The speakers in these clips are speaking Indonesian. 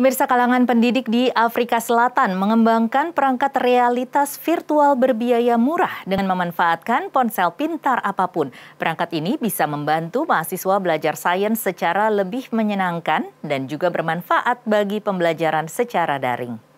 Pemirsa kalangan pendidik di Afrika Selatan mengembangkan perangkat realitas virtual berbiaya murah dengan memanfaatkan ponsel pintar apapun. Perangkat ini bisa membantu mahasiswa belajar sains secara lebih menyenangkan dan juga bermanfaat bagi pembelajaran secara daring.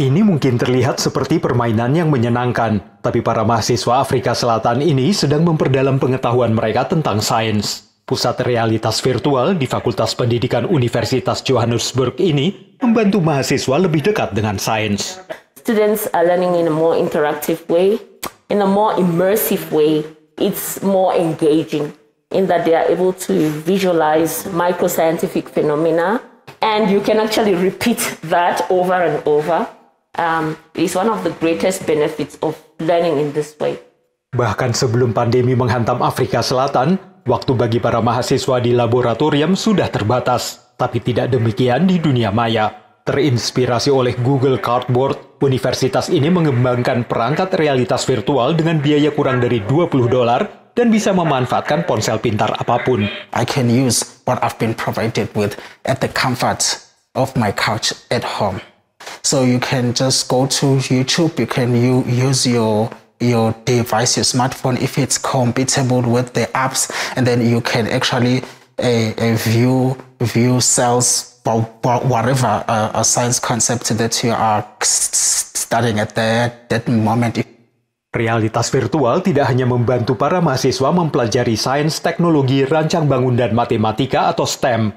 Ini mungkin terlihat seperti permainan yang menyenangkan, tapi para mahasiswa Afrika Selatan ini sedang memperdalam pengetahuan mereka tentang sains. Pusat realitas virtual di Fakultas Pendidikan Universitas Johannesburg ini membantu mahasiswa lebih dekat dengan sains. Students are learning in a more interactive way, in a more immersive way. It's more engaging in that they are able to visualize microscientific phenomena and you can actually repeat that over and over um, is one of the greatest benefits of learning in this way. Bahkan sebelum pandemi menghantam Afrika Selatan, waktu bagi para mahasiswa di laboratorium sudah terbatas, tapi tidak demikian di dunia maya. Terinspirasi oleh Google Cardboard, universitas ini mengembangkan perangkat realitas virtual dengan biaya kurang dari 20 dolar dan bisa memanfaatkan ponsel pintar apapun. I can use what I've been provided with at the comfort of my couch at home. So you can just go to YouTube. You can use your your device, your smartphone, if it's compatible with the apps, and then you can actually uh, uh, view view cells, whatever uh, a science concept that you are studying at that moment. Realitas virtual tidak hanya membantu para mahasiswa mempelajari sains, teknologi, rancang bangun, dan matematika atau STEM,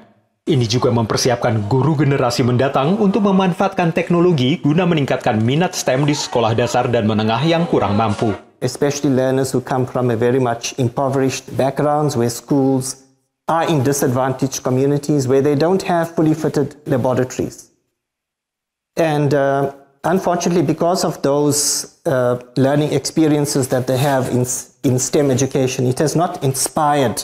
Ini juga mempersiapkan guru generasi mendatang untuk memanfaatkan teknologi guna meningkatkan minat STEM di sekolah dasar dan menengah yang kurang mampu. Especially learners who come from a very much impoverished backgrounds where schools are in disadvantaged communities where they don't have fully fitted laboratories. And uh, unfortunately, because of those uh, learning experiences that they have in, in STEM education, it has not inspired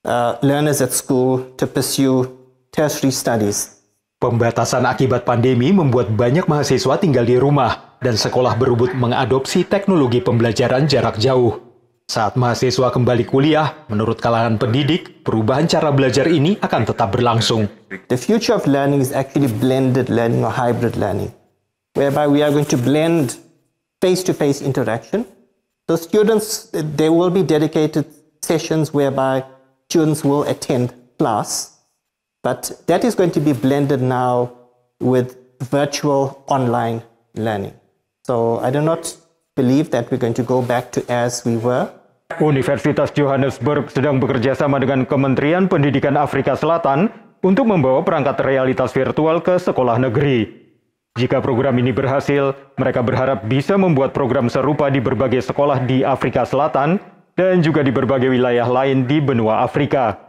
Uh, learners at school to pursue tertiary studies. Pembatasan akibat pandemi membuat banyak mahasiswa tinggal di rumah dan sekolah berebut mengadopsi teknologi pembelajaran jarak jauh. Saat mahasiswa kembali kuliah, menurut kalangan pendidik, perubahan cara belajar ini akan tetap berlangsung. The future of learning is actually blended learning or hybrid learning, whereby we are going to blend face-to-face -face interaction. So students, there will be dedicated sessions whereby students will attend class, but that is going to be blended now with virtual online learning. So I do not believe that we're going to go back to as we were. Universitas Johannesburg sedang bekerja sama dengan Kementerian Pendidikan Afrika Selatan untuk membawa perangkat realitas virtual ke sekolah negeri. Jika program ini berhasil, mereka berharap bisa membuat program serupa di berbagai sekolah di Afrika Selatan dan juga di berbagai wilayah lain di benua Afrika.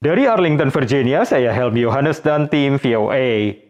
Dari Arlington, Virginia, saya Helmi Yohanes dan tim VOA.